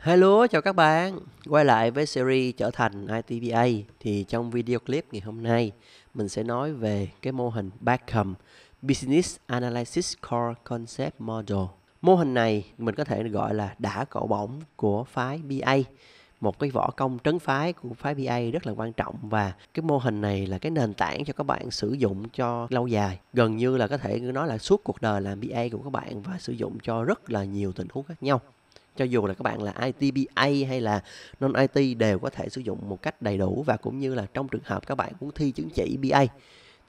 Hello, chào các bạn. Quay lại với series trở thành ITBA, thì trong video clip ngày hôm nay mình sẽ nói về cái mô hình Beckham Business Analysis Core Concept Model. Mô hình này mình có thể gọi là đã cậu bổng của phái BA một cái võ công trấn phái của phái BA rất là quan trọng và cái mô hình này là cái nền tảng cho các bạn sử dụng cho lâu dài gần như là có thể nói là suốt cuộc đời làm BA của các bạn và sử dụng cho rất là nhiều tình huống khác nhau cho dù là các bạn là ITBA hay là non IT đều có thể sử dụng một cách đầy đủ và cũng như là trong trường hợp các bạn muốn thi chứng chỉ BA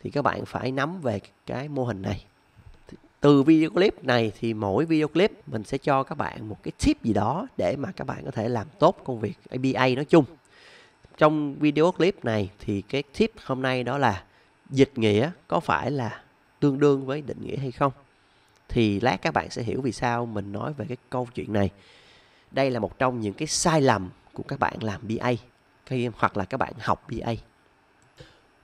thì các bạn phải nắm về cái mô hình này từ video clip này thì mỗi video clip mình sẽ cho các bạn một cái tip gì đó để mà các bạn có thể làm tốt công việc aba nói chung. Trong video clip này thì cái tip hôm nay đó là dịch nghĩa có phải là tương đương với định nghĩa hay không? Thì lát các bạn sẽ hiểu vì sao mình nói về cái câu chuyện này. Đây là một trong những cái sai lầm của các bạn làm BA khi hoặc là các bạn học BA.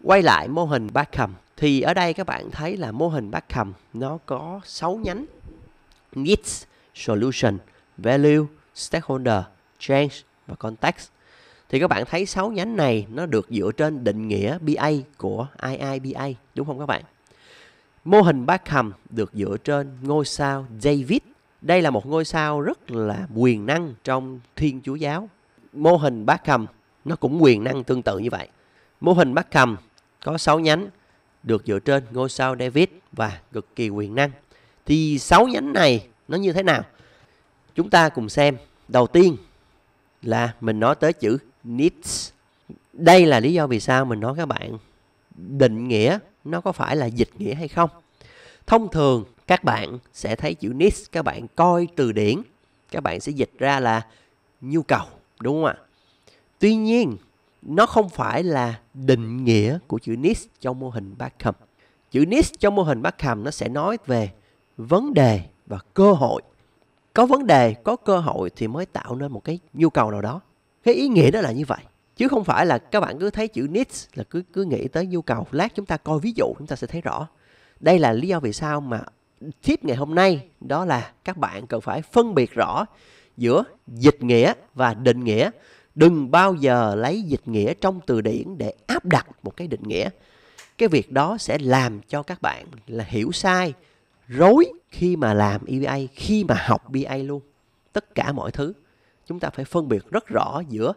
Quay lại mô hình Barkham thì ở đây các bạn thấy là mô hình bác cầm nó có 6 nhánh needs solution value stakeholder change và context thì các bạn thấy 6 nhánh này nó được dựa trên định nghĩa BA của IIBA đúng không các bạn mô hình Beckham được dựa trên ngôi sao David đây là một ngôi sao rất là quyền năng trong Thiên Chúa giáo mô hình Beckham nó cũng quyền năng tương tự như vậy mô hình Beckham có 6 nhánh được dựa trên ngôi sao David và cực kỳ quyền năng. Thì sáu nhánh này nó như thế nào? Chúng ta cùng xem. Đầu tiên là mình nói tới chữ needs. Đây là lý do vì sao mình nói các bạn định nghĩa nó có phải là dịch nghĩa hay không. Thông thường các bạn sẽ thấy chữ needs các bạn coi từ điển các bạn sẽ dịch ra là nhu cầu đúng không ạ? Tuy nhiên nó không phải là định nghĩa của chữ niche trong mô hình Barkham. Chữ niche trong mô hình Barkham nó sẽ nói về vấn đề và cơ hội. Có vấn đề, có cơ hội thì mới tạo nên một cái nhu cầu nào đó. Cái ý nghĩa đó là như vậy. Chứ không phải là các bạn cứ thấy chữ niche là cứ cứ nghĩ tới nhu cầu. Lát chúng ta coi ví dụ chúng ta sẽ thấy rõ. Đây là lý do vì sao mà tip ngày hôm nay đó là các bạn cần phải phân biệt rõ giữa dịch nghĩa và định nghĩa đừng bao giờ lấy dịch nghĩa trong từ điển để áp đặt một cái định nghĩa cái việc đó sẽ làm cho các bạn là hiểu sai rối khi mà làm EBA khi mà học BA luôn tất cả mọi thứ chúng ta phải phân biệt rất rõ giữa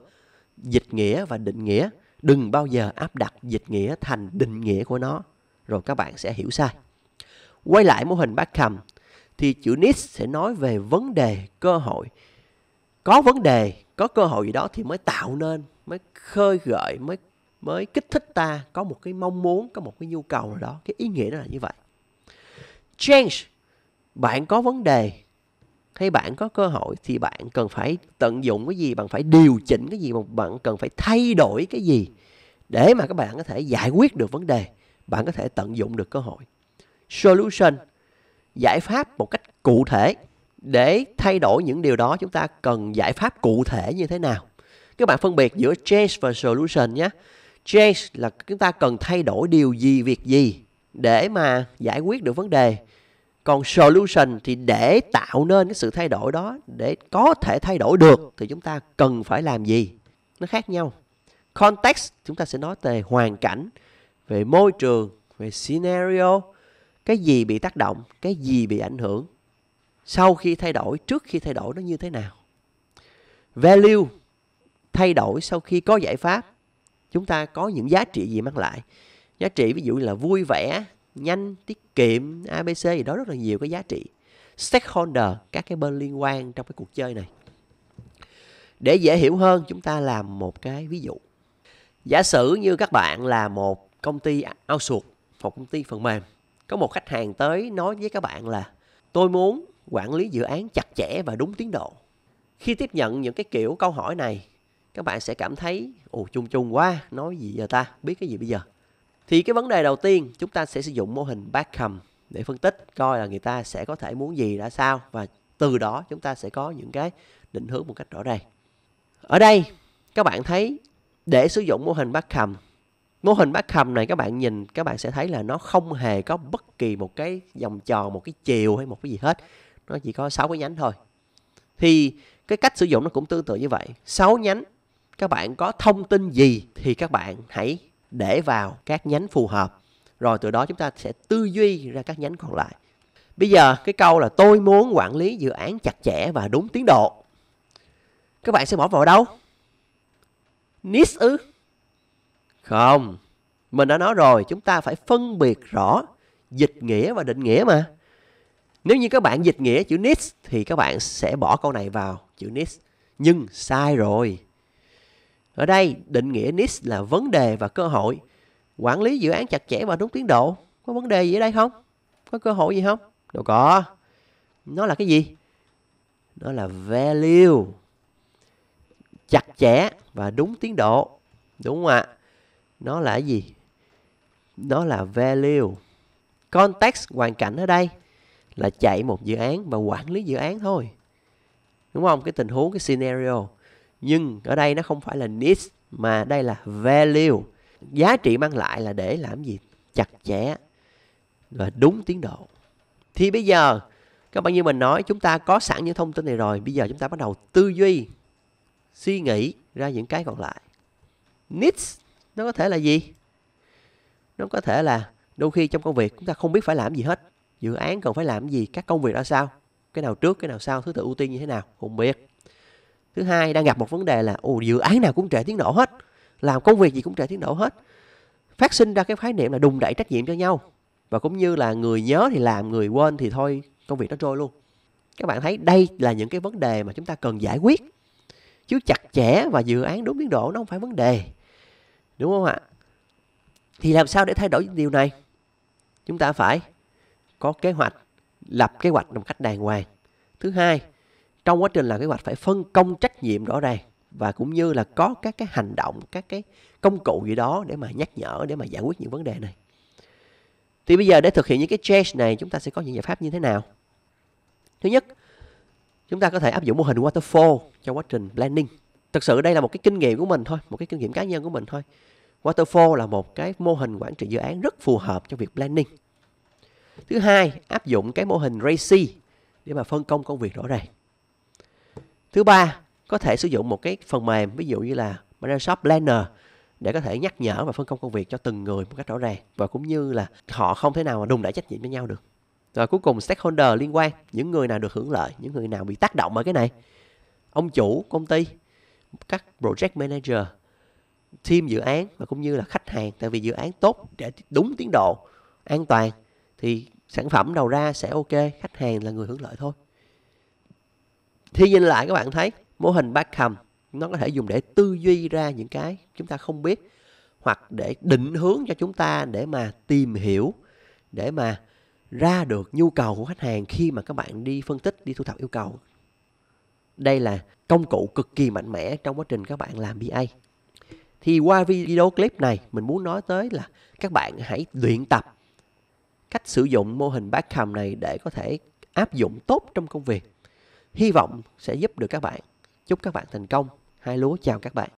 dịch nghĩa và định nghĩa đừng bao giờ áp đặt dịch nghĩa thành định nghĩa của nó rồi các bạn sẽ hiểu sai quay lại mô hình Beckham thì chữ NIS sẽ nói về vấn đề cơ hội có vấn đề có cơ hội gì đó thì mới tạo nên mới khơi gợi mới mới kích thích ta có một cái mong muốn có một cái nhu cầu nào đó cái ý nghĩa nó là như vậy change bạn có vấn đề hay bạn có cơ hội thì bạn cần phải tận dụng cái gì bạn phải điều chỉnh cái gì mà bạn cần phải thay đổi cái gì để mà các bạn có thể giải quyết được vấn đề bạn có thể tận dụng được cơ hội solution giải pháp một cách cụ thể để thay đổi những điều đó chúng ta cần giải pháp cụ thể như thế nào các bạn phân biệt giữa change và solution nhé change là chúng ta cần thay đổi điều gì việc gì để mà giải quyết được vấn đề còn solution thì để tạo nên cái sự thay đổi đó để có thể thay đổi được thì chúng ta cần phải làm gì nó khác nhau context chúng ta sẽ nói về hoàn cảnh về môi trường về scenario cái gì bị tác động cái gì bị ảnh hưởng sau khi thay đổi trước khi thay đổi nó như thế nào value thay đổi sau khi có giải pháp chúng ta có những giá trị gì mang lại giá trị ví dụ như là vui vẻ nhanh tiết kiệm abc gì đó rất là nhiều cái giá trị stakeholder các cái bên liên quan trong cái cuộc chơi này để dễ hiểu hơn chúng ta làm một cái ví dụ giả sử như các bạn là một công ty outsource một công ty phần mềm có một khách hàng tới nói với các bạn là tôi muốn quản lý dự án chặt chẽ và đúng tiến độ. Khi tiếp nhận những cái kiểu câu hỏi này, các bạn sẽ cảm thấy ồ chung chung quá, nói gì giờ ta, biết cái gì bây giờ. Thì cái vấn đề đầu tiên chúng ta sẽ sử dụng mô hình Beckham để phân tích coi là người ta sẽ có thể muốn gì ra sao và từ đó chúng ta sẽ có những cái định hướng một cách rõ ràng. Ở đây các bạn thấy để sử dụng mô hình Beckham mô hình bát hầm này các bạn nhìn các bạn sẽ thấy là nó không hề có bất kỳ một cái vòng tròn một cái chiều hay một cái gì hết nó chỉ có 6 cái nhánh thôi thì cái cách sử dụng nó cũng tương tự như vậy 6 nhánh các bạn có thông tin gì thì các bạn hãy để vào các nhánh phù hợp rồi từ đó chúng ta sẽ tư duy ra các nhánh còn lại bây giờ cái câu là tôi muốn quản lý dự án chặt chẽ và đúng tiến độ các bạn sẽ bỏ vào đâu nis ư không mình đã nói rồi chúng ta phải phân biệt rõ dịch nghĩa và định nghĩa mà nếu như các bạn dịch nghĩa chữ needs thì các bạn sẽ bỏ câu này vào chữ needs. Nhưng sai rồi. Ở đây định nghĩa needs là vấn đề và cơ hội. Quản lý dự án chặt chẽ và đúng tiến độ. Có vấn đề gì ở đây không? Có cơ hội gì không? Đâu có. Nó là cái gì? Nó là value. Chặt chẽ và đúng tiến độ. Đúng không ạ? Nó là gì? Nó là value. Context hoàn cảnh ở đây là chạy một dự án và quản lý dự án thôi đúng không cái tình huống cái scenario nhưng ở đây nó không phải là needs mà đây là value giá trị mang lại là để làm gì chặt chẽ và đúng tiến độ thì bây giờ các bạn như mình nói chúng ta có sẵn những thông tin này rồi bây giờ chúng ta bắt đầu tư duy suy nghĩ ra những cái còn lại needs nó có thể là gì nó có thể là đôi khi trong công việc chúng ta không biết phải làm gì hết dự án cần phải làm gì các công việc ra sao cái nào trước cái nào sau thứ tự ưu tiên như thế nào không biết thứ hai đang gặp một vấn đề là ồ dự án nào cũng trễ tiến độ hết làm công việc gì cũng trễ tiến độ hết phát sinh ra cái khái niệm là đùng đẩy trách nhiệm cho nhau và cũng như là người nhớ thì làm người quên thì thôi công việc nó trôi luôn các bạn thấy đây là những cái vấn đề mà chúng ta cần giải quyết chứ chặt chẽ và dự án đúng tiến độ nó không phải vấn đề đúng không ạ thì làm sao để thay đổi điều này chúng ta phải có kế hoạch, lập kế hoạch một cách đàng hoàng. Thứ hai, trong quá trình làm kế hoạch phải phân công trách nhiệm rõ ràng và cũng như là có các cái hành động, các cái công cụ gì đó để mà nhắc nhở, để mà giải quyết những vấn đề này. Thì bây giờ để thực hiện những cái change này chúng ta sẽ có những giải pháp như thế nào? Thứ nhất, chúng ta có thể áp dụng mô hình waterfall cho quá trình planning. Thực sự đây là một cái kinh nghiệm của mình thôi, một cái kinh nghiệm cá nhân của mình thôi. Waterfall là một cái mô hình quản trị dự án rất phù hợp cho việc planning. Thứ hai, áp dụng cái mô hình RACI để mà phân công công việc rõ ràng. Thứ ba, có thể sử dụng một cái phần mềm ví dụ như là Microsoft Planner để có thể nhắc nhở và phân công công việc cho từng người một cách rõ ràng và cũng như là họ không thể nào mà đùng đẩy trách nhiệm với nhau được. Rồi cuối cùng stakeholder liên quan, những người nào được hưởng lợi, những người nào bị tác động bởi cái này. Ông chủ công ty, các project manager, team dự án và cũng như là khách hàng tại vì dự án tốt để đúng tiến độ, an toàn thì sản phẩm đầu ra sẽ ok khách hàng là người hưởng lợi thôi thì nhìn lại các bạn thấy mô hình Beckham nó có thể dùng để tư duy ra những cái chúng ta không biết hoặc để định hướng cho chúng ta để mà tìm hiểu để mà ra được nhu cầu của khách hàng khi mà các bạn đi phân tích đi thu thập yêu cầu đây là công cụ cực kỳ mạnh mẽ trong quá trình các bạn làm BA thì qua video clip này mình muốn nói tới là các bạn hãy luyện tập cách sử dụng mô hình Barkham này để có thể áp dụng tốt trong công việc. Hy vọng sẽ giúp được các bạn. Chúc các bạn thành công. Hai lúa chào các bạn.